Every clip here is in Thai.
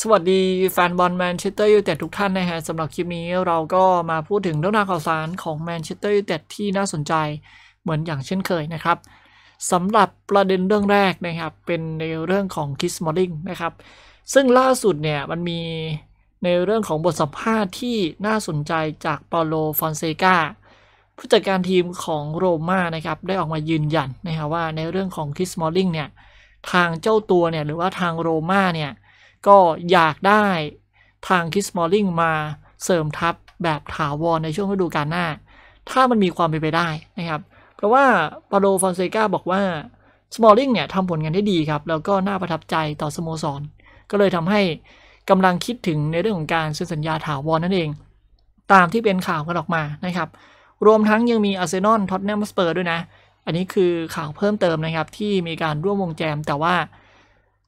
สวัสดีแฟนบอลแมนเชสเตอร์ยูไนเต็ดทุกท่านนะฮะสำหรับคลิปนี้เราก็มาพูดถึงเรื่องราวข่าวสารของแมนเชสเตอร์ยูไนเต็ดที่น่าสนใจเหมือนอย่างเช่นเคยนะครับสำหรับประเด็นเรื่องแรกนะครับ เป็นในเรื่องของคิส มอลลิงนะครับ ซึ่งล่าสุดเนี่ยมันมีในเรื่องของบทสัมภาษณ์ที่น่าสนใจจากปาโลฟอนเซกาผู้จัดการทีมของโรม่านะครับได้ออกมายืนยันนะฮะว่าในเรื่องของคิส มอลลิงเนี่ยทางเจ้าตัวเนี่ยหรือว่าทางโรม่าเนี่ยก็อยากได้ทางคิสมอลลิงมาเสริมทัพแบบถาวรในช่วงฤดูกาลหน้า ถ้ามันมีความเป็นไปได้นะครับ เพราะว่าปาโดฟอนเซกาบอกว่าสมอลลิงเนี่ยทำผลงานได้ดีครับ แล้วก็น่าประทับใจต่อสโมสร ก็เลยทำให้กำลังคิดถึงในเรื่องของการเซ็นสัญญาถาวรนนั่นเอง ตามที่เป็นข่าวกันออกมานะครับ รวมทั้งยังมีอาร์เซนอลท็อตแนมสเปอร์ด้วยนะ อันนี้คือข่าวเพิ่มเติมนะครับที่มีการร่วมวงแจม แต่ว่า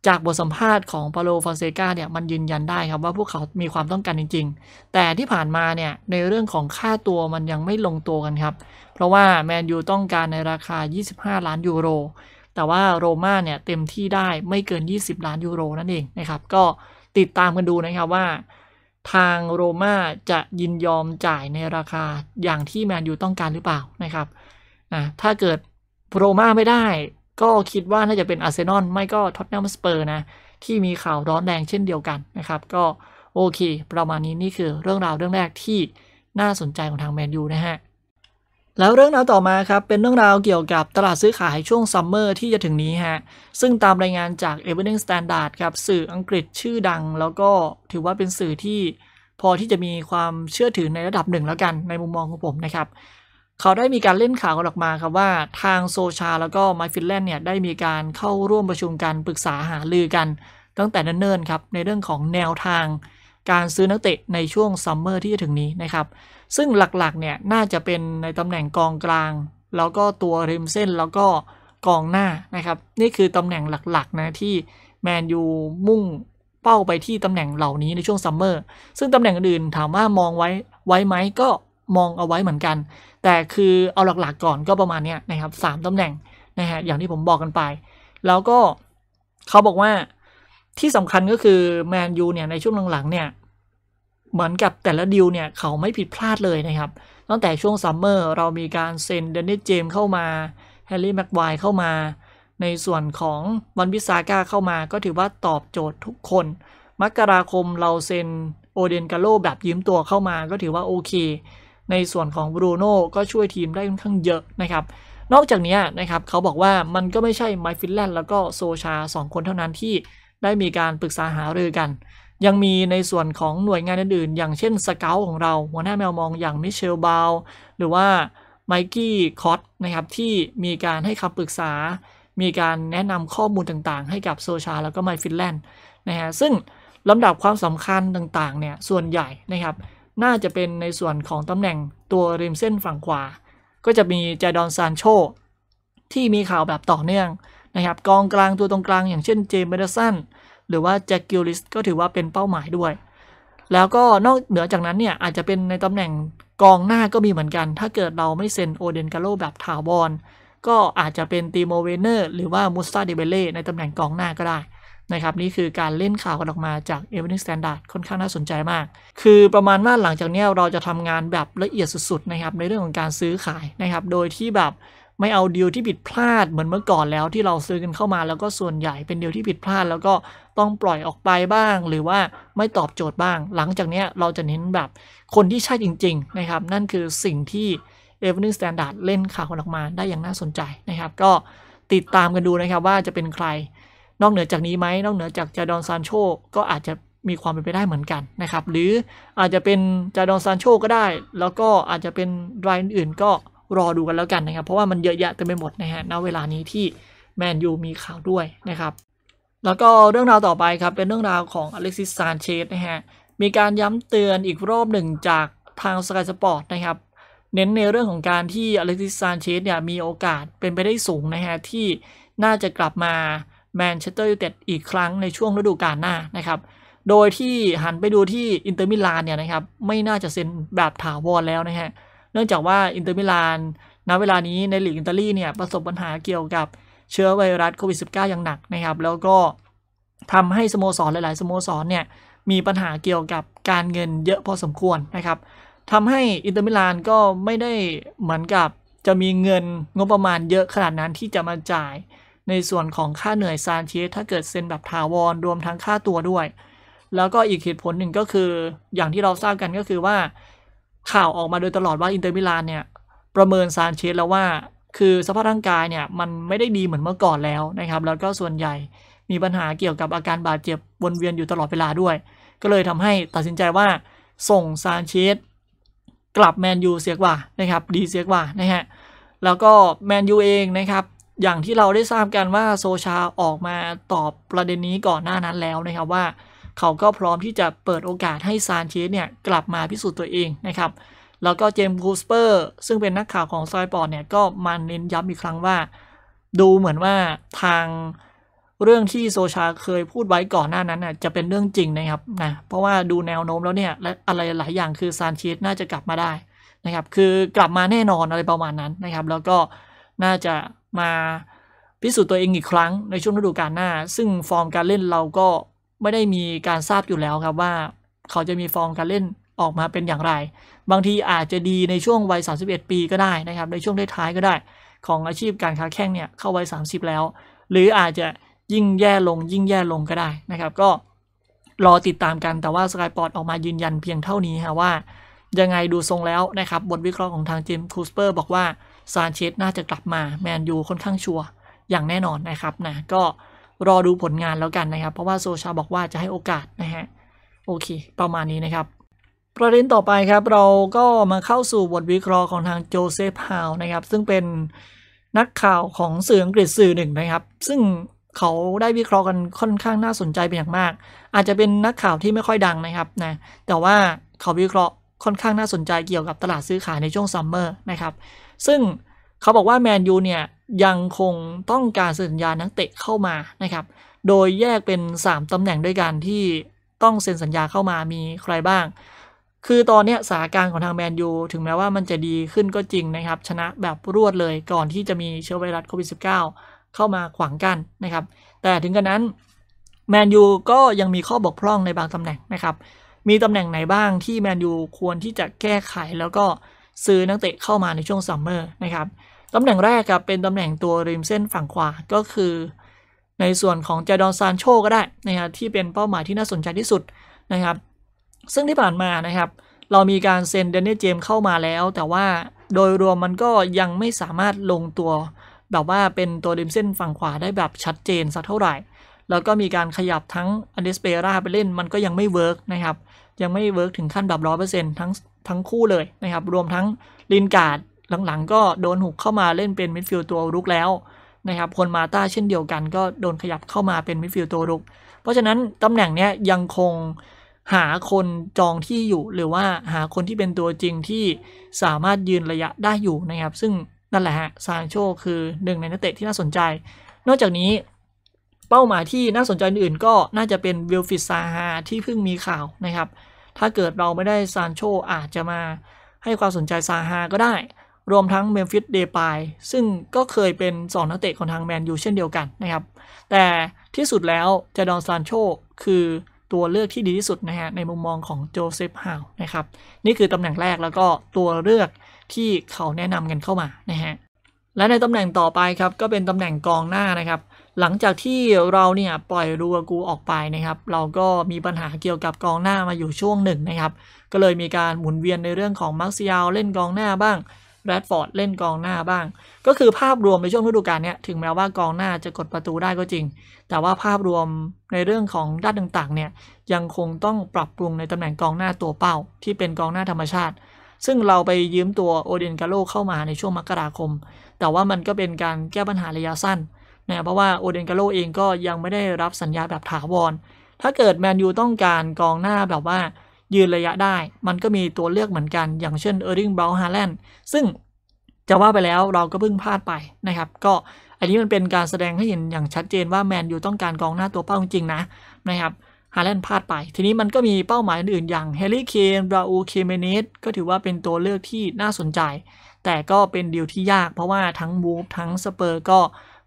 จากบทสัมภาษณ์ของปาโลฟอนเซกาเนี่ยมันยืนยันได้ครับว่าพวกเขามีความต้องการจริงๆ แต่ที่ผ่านมาเนี่ยในเรื่องของค่าตัวมันยังไม่ลงตัวกันครับ เพราะว่าแมนยูต้องการในราคา 25 ล้านยูโร แต่ว่าโรม่าเนี่ยเต็มที่ได้ไม่เกิน 20 ล้านยูโรนั่นเองนะครับก็ติดตามกันดูนะครับว่าทางโรม่าจะยินยอมจ่ายในราคาอย่างที่แมนยูต้องการหรือเปล่านะครับถ้าเกิดโรม่าไม่ได้ก็คิดว่าน่าจะเป็นอาร์เซนอลไม่ก็ท็อตแนมสเปอร์นะ ที่มีข่าวร้อนแรงเช่นเดียวกันนะครับ ก็โอเค ประมาณนี้นี่คือเรื่องราวเรื่องแรกที่น่าสนใจของทางแมนยูนะฮะ แล้วเรื่องราวต่อมาครับ เป็นเรื่องราวเกี่ยวกับตลาดซื้อขายช่วงซัมเมอร์ที่จะถึงนี้ฮะ ซึ่งตามรายงานจาก e v e n i n g Standard ครับสื่ออังกฤษชื่อดัง แล้วก็ถือว่าเป็นสื่อที่พอที่จะมีความเชื่อถือในระดับหนึ่งแล้วกันในมุมมองของผมนะครับเขาได้มีการเล่นข่าวกันออกมาครับว่าทางโซชาแล้วก็ไมฟินแลนด์เนี่ย ได้มีการเข้าร่วมประชุมการปรึกษาหารือกัน ตั้งแต่เนิ่นๆครับ ในเรื่องของแนวทางการซื้อนักเตะ ในช่วงซัมเมอร์ที่จะถึงนี้นะครับ ซึ่งหลักๆเนี่ยน่าจะเป็นในตำแหน่งกองกลาง แล้วก็ตัวริมเส้นแล้วก็กองหน้านะครับ นี่คือตำแหน่งหลักๆนะที่แมนยูมุ่งเป้าไปที่ตำแหน่งเหล่านี้ในช่วงซัมเมอร์ซึ่งตำแหน่งอื่นถามว่ามองไว้ไว้ไหมก็มองเอาไว้เหมือนกัน แต่คือเอาหลักๆก่อนก็ประมาณนี้นะครับสามตำแหน่งนะฮะ อย่างที่ผมบอกกันไป แล้วก็เขาบอกว่าที่สำคัญก็คือแมนยูเนี่ยในช่วงหลังๆเนี่ยเหมือนกับแต่ละดิวเนี่ยเขาไม่ผิดพลาดเลยนะครับ ตั้งแต่ช่วงซัมเมอร์เรามีการเซ็นเดนนิสเจมเข้ามา แฮร์รี่แม็กไวเข้ามา ในส่วนของวันพิซาก้าเข้ามา ก็ถือว่าตอบโจทย์ทุกคน มกราคมเราเซ็นโอเดนกาโลแบบยืมตัวเข้ามา ก็ถือว่าโอเคในส่วนของบรูโน่ก็ช่วยทีมได้ค่อนข้างเยอะนะครับ นอกจากนี้นะครับเขาบอกว่ามันก็ไม่ใช่ไมฟินแลนด์แล้วก็โซชา 2 คนเท่านั้นที่ได้มีการปรึกษาหารือกัน ยังมีในส่วนของหน่วยงานอื่นๆอย่างเช่นสเกลของเราหัวหน้าแมวมองอย่างมิเชลบาลหรือว่าไมกี้คอตนะครับ ที่มีการให้คำปรึกษา มีการแนะนำข้อมูลต่างๆ ให้กับโซชาแล้วก็ไมฟินแลนด์นะฮะซึ่งลำดับความสำคัญต่างๆ เนี่ยส่วนใหญ่นะครับน่าจะเป็นในส่วนของตำแหน่งตัวริมเส้นฝั่งขวา ก็จะมีจดอนซานโชที่มีข่าวแบบต่อเนื่องนะครับกองกลางตัวตรงกลาง อย่างเช่นเจมส์เบดสันหรือว่าแจ็คกิลลิสก็ถือว่าเป็นเป้าหมายด้วย แล้วก็นอกเหนือจากนั้นเนี่ย อาจจะเป็นในตำแหน่งกองหน้าก็มีเหมือนกัน ถ้าเกิดเราไม่เซ็นโอเดนกาโลแบบถาวรก็อาจจะเป็นตีโมเวเนอร์หรือว่ามุสตาเดเบเล่ในตำแหน่งกองหน้าก็ได้นะครับนี่คือการเล่นข่าวกันออกมาจาก e v e n i n ส Standard ค่อนข้างน่าสนใจมาก คือประมาณว่าหลังจากนี้เราจะทำงานแบบละเอียดสุดๆนะครับในเรื่องของการซื้อขายนะครับโดยที่แบบไม่เอาเดีลที่ผิดพลาดเหมือนเมื่อก่อนแล้วที่เราซื้อกันเข้ามา แล้วก็ส่วนใหญ่เป็นเดีลที่ผิดพลาด แล้วก็ต้องปล่อยออกไปบ้าง หรือว่าไม่ตอบโจทย์บ้าง หลังจากนี้เราจะเน้นแบบคนที่ใช่จริงๆนะครับนั่นคือสิ่งที่ e v e n i n ส Standard เล่นข่าวกันออกมาได้อย่างน่าสนใจนะครับก็ติดตามกันดูนะครับว่าจะเป็นใครนอกเหนือจากนี้ไหมนอกเหนือจากจาดอนซานโชก็อาจจะมีความเป็นไปได้เหมือนกันนะครับหรืออาจจะเป็นจาดอนซานโชก็ได้ แล้วก็อาจจะเป็นรายอื่นก็รอดูกันแล้วกันนะครับ เพราะว่ามันเยอะแยะเต็มไปหมดนะฮะณเวลานี้ที่แมนยูมีข่าวด้วยนะครับ แล้วก็เรื่องราวต่อไปครับ เป็นเรื่องราวของอเล็กซิสซานเชสนะฮะมีการย้ำเตือนอีกรอบหนึ่งจากทางสกายสปอร์ตนะครับ เน้นในเรื่องของการที่อเล็กซิสซานเชสเนี่ยมีโอกาสเป็นไปได้สูงนะฮะที่น่าจะกลับมาแมนเชสเตอร์ยูไนเต็ดอีกครั้งในช่วงฤดูกาลหน้านะครับ โดยที่หันไปดูที่อินเตอร์มิลานเนี่ยนะครับ ไม่น่าจะเซ็นแบบถาวรแล้วนะฮะ เนื่องจากว่าอินเตอร์มิลานณเวลานี้ในลีกอิตาลีเนี่ยประสบปัญหาเกี่ยวกับเชื้อไวรัสโควิด -19 อย่างหนักนะครับ แล้วก็ทำให้สโมสรหลาย ๆ สโมสรเนี่ย มีปัญหาเกี่ยวกับการเงินเยอะพอสมควรนะครับทำให้อินเตอร์มิลานก็ไม่ได้เหมือนกับจะมีเงินงบประมาณเยอะขนาดนั้นที่จะมาจ่ายในส่วนของค่าเหนื่อยซานเชสถ้าเกิดเซ็นแบบถาวรรวมทั้งค่าตัวด้วย แล้วก็อีกเหตุผลหนึ่งก็คืออย่างที่เราทราบกันก็คือว่า ข่าวออกมาโดยตลอดว่าอินเตอร์มิลานเนี่ย ประเมินซานเชสแล้วว่า คือสภาพร่างกายเนี่ย มันไม่ได้ดีเหมือนเมื่อก่อนแล้วนะครับ แล้วก็ส่วนใหญ่มีปัญหาเกี่ยวกับอาการบาดเจ็บวนเวียนอยู่ตลอดเวลาด้วย ก็เลยทำให้ตัดสินใจว่า ส่งซานเชสกลับแมนยูเสียกว่านะครับ ดีเสียกว่านะฮะแล้วก็แมนยูเองนะครับอย่างที่เราได้ทราบกันว่า โซชาออกมาตอบประเด็นนี้ก่อนหน้านั้นแล้วนะครับ ว่าเขาก็พร้อมที่จะเปิดโอกาสให้ ซานเชสเนี่ยกลับมาพิสูจน์ตัวเองนะครับ แล้วก็เจมส์คูสเปอร์ซึ่งเป็นนักข่าวของซอยปอร์ดเนี่ยก็มาเน้นย้ำอีกครั้งว่า ดูเหมือนว่าทางเรื่องที่โซชาเคยพูดไว้ก่อนหน้านั้นน่ะจะเป็นเรื่องจริงนะครับนะเพราะว่าดูแนวโน้มแล้วเนี่ยและอะไรหลายอย่างคือซานเชสน่าจะกลับมาได้นะครับ คือกลับมาแน่นอนอะไรประมาณนั้นนะครับ แล้วก็น่าจะมาพิสูจน์ตัวเองอีกครั้งในช่วงฤดูกาลหน้า ซึ่งฟอร์มการเล่นเราก็ไม่ได้มีการทราบอยู่แล้วครับว่าเขาจะมีฟอร์มการเล่นออกมาเป็นอย่างไร บางทีอาจจะดีในช่วงวัย 31 ปีก็ได้นะครับในช่วงท้ายก็ได้ ของอาชีพการค้าแข่งเนี่ยเข้าวัย 30 แล้ว หรืออาจจะยิ่งแย่ลงยิ่งแย่ลงก็ได้นะครับก็รอติดตามกันแต่ว่าสกายปอร์ตออกมายืนยันเพียงเท่านี้ฮะว่า ยังไงดูทรงแล้วนะครับบทวิเคราะห์ของทางจิมคูสเปอร์บอกว่าซานเชสน่าจะกลับมาแมนยูค่อนข้างชัวร์อย่างแน่นอนนะครับนะก็รอดูผลงานแล้วกันนะครับ เพราะว่าโซชาบอกว่าจะให้โอกาสนะฮะ โอเค ประมาณนี้นะครับ ประเด็นต่อไปครับเราก็มาเข้าสู่บทวิเคราะห์ของทางโจเซฟฮาวนะครับ ซึ่งเป็นนักข่าวของสื่ออังกฤษสื่อหนึ่งนะครับ ซึ่งเขาได้วิเคราะห์กันค่อนข้างน่าสนใจเป็นอย่างมาก อาจจะเป็นนักข่าวที่ไม่ค่อยดังนะครับนะแต่ว่าเขาวิเคราะห์ค่อนข้างน่าสนใจเกี่ยวกับตลาดซื้อขายในช่วงซัมเมอร์นะครับซึ่งเขาบอกว่าแมนยูเนี่ย ยังคงต้องการสัญญานักเตะเข้ามานะครับ โดยแยกเป็น 3 ตำแหน่งด้วยกันที่ต้องเซ็นสัญญาเข้ามามีใครบ้าง คือตอนนี้สถานการณ์ของทางแมนยูถึงแม้ว่ามันจะดีขึ้นก็จริงนะครับ ชนะแบบรวดเลยก่อนที่จะมีเชื้อไวรัสโควิด -19 เข้ามาขวางกั้นนะครับ แต่ถึงกระนั้นแมนยูก็ยังมีข้อบกพร่องในบางตำแหน่งนะครับมีตำแหน่งไหนบ้างที่แมนยูควรที่จะแก้ไขแล้วก็ซื้อนักเตะเข้ามาในช่วงซัมเมอร์นะครับ ตำแหน่งแรกครับ เป็นตำแหน่งตัวริมเส้นฝั่งขวา ก็คือในส่วนของเจดอนซานโชก็ได้นะครับที่เป็นเป้าหมายที่น่าสนใจที่สุดนะครับ ซึ่งที่ผ่านมานะครับ เรามีการเซ็นเดนนี่เจมเข้ามาแล้ว แต่ว่าโดยรวมมันก็ยังไม่สามารถลงตัว แบบว่าเป็นตัวริมเส้นฝั่งขวาได้แบบชัดเจนสักเท่าไหร่ แล้วก็มีการขยับทั้งอเดสเปราไปเล่น มันก็ยังไม่เวิร์กนะครับ ยังไม่เวิร์กถึงขั้นแบบร้อเปอร์เซ็นต์ทั้งทั้งคู่เลยนะครับ รวมทั้งลินการ์ดหลังๆก็โดนหุกเข้ามาเล่นเป็นมิดฟิลด์ตัวรุกแล้วนะครับคนมาตาเช่นเดียวกันก็โดนขยับเข้ามาเป็นมิดฟิลด์ตัวรุกเพราะฉะนั้นตำแหน่งเนี้ยยังคงหาคนจองที่อยู่หรือว่าหาคนที่เป็นตัวจริงที่สามารถยืนระยะได้อยู่นะครับ ซึ่งนั่นแหละฮะซานโชคือหนึ่งในนักเตะที่น่าสนใจนอกจากนี้เป้าหมายที่น่าสนใจอื่นก็น่าจะเป็นวิลฟิสซาฮาที่เพิ่งมีข่าวนะครับถ้าเกิดเราไม่ได้ซานโชอาจจะมาให้ความสนใจซาฮาก็ได้ รวมทั้งเมมฟิสเดปายซึ่งก็เคยเป็น2นักเตะของทางแมนยูเช่นเดียวกันนะครับ แต่ที่สุดแล้วจะดอนซานโชคือตัวเลือกที่ดีที่สุดนะฮะในมุมมองของโจเซฟฮาวนะครับนี่คือตำแหน่งแรกแล้วก็ตัวเลือกที่เขาแนะนำกันเข้ามานะฮะและในตำแหน่งต่อไปครับ ก็เป็นตำแหน่งกองหน้านะครับหลังจากที่เราเนี่ยปล่อยรูอากูออกไปนะครับ เราก็มีปัญหาเกี่ยวกับกองหน้ามาอยู่ช่วงหนึ่งนะครับ ก็เลยมีการหมุนเวียนในเรื่องของมาร์ซิยาเล่นกองหน้าบ้างแรดฟอร์ดเล่นกองหน้าบ้าง ก็คือภาพรวมในช่วงฤดูกาลนี้ถึงแม้ว่ากองหน้าจะกดประตูได้ก็จริง แต่ว่าภาพรวมในเรื่องของด้านต่างๆเนี่ยยังคงต้องปรับปรุงในตำแหน่งกองหน้าตัวเป้าที่เป็นกองหน้าธรรมชาติ ซึ่งเราไปยืมตัวโอเดนกาโลเข้ามาในช่วงมกราคม แต่ว่ามันก็เป็นการแก้ปัญหาระยะสั้นนะเพราะว่าโอเดนกาโลเองก็ยังไม่ได้รับสัญญาแบบถาวร ถ้าเกิดแมนยูต้องการกองหน้าแบบว่ายืนระยะได้ มันก็มีตัวเลือกเหมือนกัน อย่างเช่นเออร์ริงบรา์ฮาแลนด์ซึ่งจะว่าไปแล้วเราก็เพิ่งพลาดไปนะครับ ก็อันนี้มันเป็นการแสดงให้เห็นอย่างชัดเจนว่าแมนยูต้องการกองหน้าตัวเป้าจริงนะ นะครับฮาแลนด์พลาดไป ทีนี้มันก็มีเป้าหมายอื่นอย่างเฮลิเคนราอูเคเมเนสก็ถือว่าเป็นตัวเลือกที่น่าสนใจ แต่ก็เป็นดีลที่ยาก เพราะว่าทั้งบูฟทั้งสเปอร์ก็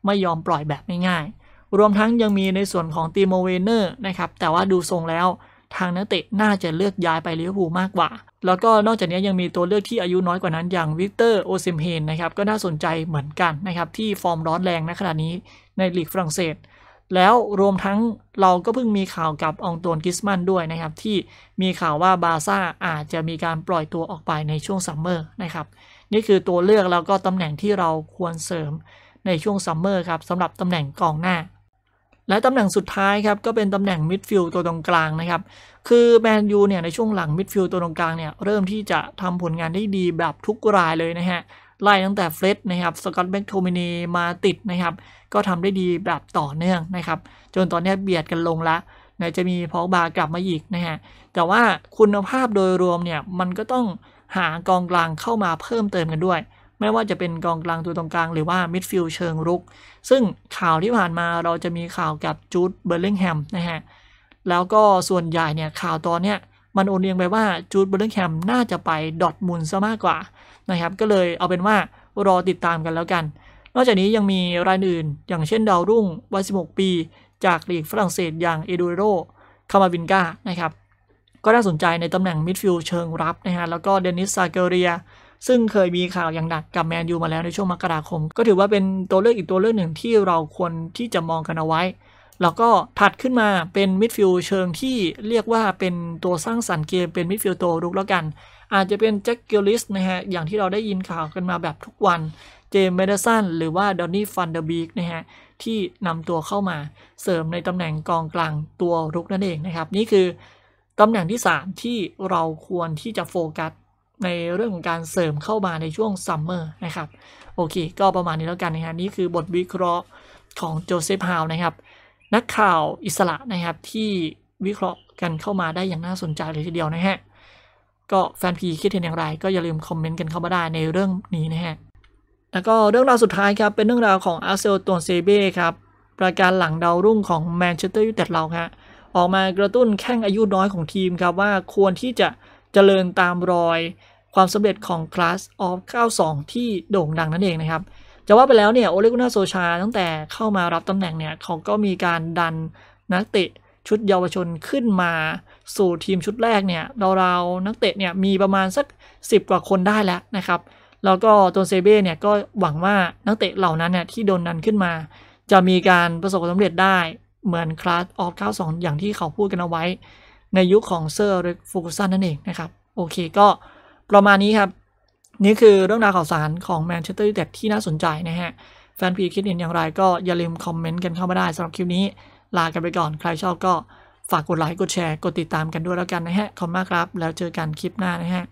ไม่ยอมปล่อยแบบง่ายๆ รวมทั้งยังมีในส่วนของตีโมเวเนอร์นะครับ แต่ว่าดูทรงแล้วทางนักเตะน่าจะเลือกย้ายไปลิเวอร์พูลมากกว่า แล้วก็นอกจากนี้ยังมีตัวเลือกที่อายุน้อยกว่านั้นอย่างวิกเตอร์ โอเซมเฮนนะครับ ก็น่าสนใจเหมือนกันนะครับที่ฟอร์มร้อนแรงในขณะนี้ในลีกฝรั่งเศส แล้วรวมทั้งเราก็เพิ่งมีข่าวกับองตวนกิสมันด้วยนะครับที่มีข่าวว่าบาซ่าอาจจะมีการปล่อยตัวออกไปในช่วงซัมเมอร์นะครับ นี่คือตัวเลือกแล้วก็ตำแหน่งที่เราควรเสริมในช่วงซัมเมอร์ครับสำหรับตำแหน่งกองหน้า และตำแหน่งสุดท้ายครับ ก็เป็นตำแหน่งมิดฟิลด์ตัวตรงกลางนะครับ คือแมนยูเนี่ย ในช่วงหลังมิดฟิลด์ตัวตรงกลางเนี่ย เริ่มที่จะทำผลงานได้ดีแบบทุกรายเลยนะฮะ ไล่ตั้งแต่เฟรดนะครับสกอตแบ็กโทมินีมาติดนะครับ ก็ทำได้ดีแบบต่อเนื่องนะครับ จนตอนนี้เบียดกันลงละนจะมีพอกบากลับมาอีกนะฮะแต่ว่าคุณภาพโดยรวมเนี่ยมันก็ต้องหากองกลางเข้ามาเพิ่มเติมกันด้วยไม่ว่าจะเป็นกองกลางตัวตรงกลางหรือว่ามิดฟิลด์เชิงรุก ซึ่งข่าวที่ผ่านมาเราจะมีข่าวกับจูดเบอร์ลิงแฮมนะฮะ แล้วก็ส่วนใหญ่เนี่ยข่าวตอนเนี้ยมันโอนเรียงไปว่าจูดเบอร์ลิงแฮมน่าจะไปดอทมุลซะมากกว่านะครับ ก็เลยเอาเป็นว่ารอติดตามกันแล้วกัน นอกจากนี้ยังมีรายอื่นอย่างเช่นดาวรุ่งวัย 16 ปี จากลีกฝรั่งเศสอย่างเอดูโรคามาวินกานะครับ ก็น่าสนใจในตำแหน่งมิดฟิลด์เชิงรับนะฮะ แล้วก็เดนิสซาเกเรียซึ่งเคยมีข่าวอย่างหนักกับแมนยูมาแล้วในช่วงมกราคม ก็ถือว่าเป็นตัวเลือกอีกตัวเลือกหนึ่งที่เราควรที่จะมองกันเอาไว้ แล้วก็ถัดขึ้นมาเป็นมิดฟิลด์เชิงที่เรียกว่าเป็นตัวสร้างสรรค์เกมเป็นมิดฟิลด์ตัวรุกแล้วกัน อาจจะเป็นแจ็คเกลลิสนะฮะ อย่างที่เราได้ยินข่าวกันมาแบบทุกวันเจมเมดสันหรือว่าดอนนี่ฟันเดอร์บีกนะฮะที่นำตัวเข้ามาเสริมในตำแหน่งกองกลางตัวรุกนั่นเองนะครับนี่คือตำแหน่งที่3ที่เราควรที่จะโฟกัสในเรื่องของการเสริมเข้ามาในช่วงซัมเมอร์นะครับโอเค ก็ประมาณนี้แล้วกันนะฮะนี่คือบทวิเคราะห์ของโจเซฟฮาวนะครับนักข่าวอิสระนะครับที่วิเคราะห์กันเข้ามาได้อย่างน่าสนใจเลยทีเดียวนะฮะก็แฟนพีคิดเห็นอย่างไรก็อย่าลืมคอมเมนต์กันเข้ามาได้ในเรื่องนี้นะฮะแล้วก็เรื่องราวสุดท้ายครับเป็นเรื่องราวของอาร์เซลตัวเซเบ้ครับประการหลังดาวรุ่งของแมนเชสเตอร์ยูไนเต็ดเราฮะออกมากระตุ้นแข้งอายุน้อยของทีมครับว่าควรที่จะเจริญตามรอยความสำเร็จของคลาสออฟ92 ที่โด่งดังนั่นเองนะครับจะว่าไปแล้วเนี่ยโอเลกุนาโซชา ตั้งแต่เข้ามารับตำแหน่งเนี่ยเขาก็มีการดันนักเตะชุดเยาวชนขึ้นมาสู่ทีมชุดแรกเนี่ยเราๆนักเตะเนี่ยมีประมาณสัก 10 กว่าคนได้แล้วนะครับ แล้วก็ตัวเซเบ้เนี่ยก็หวังว่านักเตะเหล่านั้นเนี่ยที่โดนดันขึ้นมา จะมีการประสบความสำเร็จได้เหมือนคลาสออฟ92 อย่างที่เขาพูดกันเอาไว้ในยุคของเซอร์ฟูกุซันนั่นเองนะครับ โอเค ก็ประมาณนี้ครับ นี่คือเรื่องราวข่าวสารของแมนเชสเตอร์ยูไนเต็ดที่น่าสนใจนะฮะ แฟนพีคิดเห็นอย่างไรก็อย่าลืมคอมเมนต์กันเข้ามาได้สำหรับคลิปนี้ลากันไปก่อนใครชอบก็ฝากกดไลค์ กดแชร์ กดติดตามกันด้วยแล้วกันนะฮะ ขอบคุณมากครับ แล้วเจอกันคลิปหน้านะฮะ